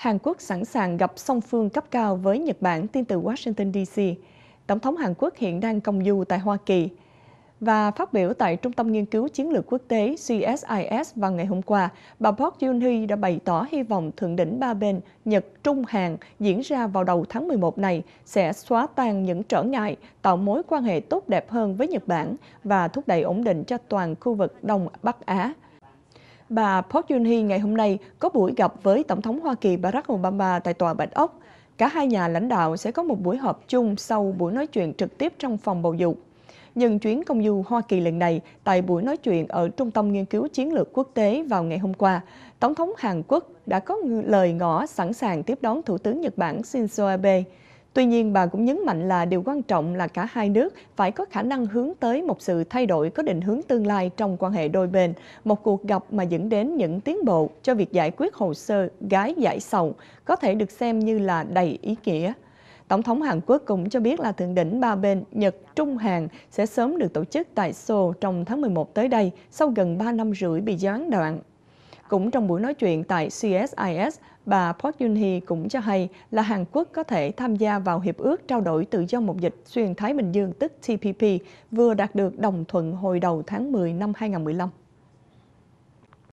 Hàn Quốc sẵn sàng gặp song phương cấp cao với Nhật Bản tin từ Washington DC. Tổng thống Hàn Quốc hiện đang công du tại Hoa Kỳ và phát biểu tại Trung tâm Nghiên cứu Chiến lược Quốc tế CSIS vào ngày hôm qua, bà Park Geun-hye đã bày tỏ hy vọng thượng đỉnh ba bên Nhật-Trung-Hàn diễn ra vào đầu tháng 11 này sẽ xóa tan những trở ngại, tạo mối quan hệ tốt đẹp hơn với Nhật Bản và thúc đẩy ổn định cho toàn khu vực Đông Bắc Á bà Park Geun-hye ngày hôm nay có buổi gặp với Tổng thống Hoa Kỳ Barack Obama tại Tòa Bạch Ốc. Cả hai nhà lãnh đạo sẽ có một buổi họp chung sau buổi nói chuyện trực tiếp trong phòng bầu dục. Nhân chuyến công du Hoa Kỳ lần này, tại buổi nói chuyện ở Trung tâm Nghiên cứu Chiến lược Quốc tế vào ngày hôm qua, Tổng thống Hàn Quốc đã có lời ngỏ sẵn sàng tiếp đón Thủ tướng Nhật Bản Shinzo Abe. Tuy nhiên, bà cũng nhấn mạnh là điều quan trọng là cả hai nước phải có khả năng hướng tới một sự thay đổi có định hướng tương lai trong quan hệ đôi bên, một cuộc gặp mà dẫn đến những tiến bộ cho việc giải quyết hồ sơ gái giải sầu có thể được xem như là đầy ý nghĩa. Tổng thống Hàn Quốc cũng cho biết là thượng đỉnh ba bên Nhật, Trung, Hàn sẽ sớm được tổ chức tại Seoul trong tháng 11 tới đây sau gần 3 năm rưỡi bị gián đoạn cũng trong buổi nói chuyện tại CSIS, bà Park Geun-hye cũng cho hay là Hàn Quốc có thể tham gia vào Hiệp ước trao đổi tự do một dịch xuyên Thái Bình Dương tức TPP vừa đạt được đồng thuận hồi đầu tháng 10 năm 2015.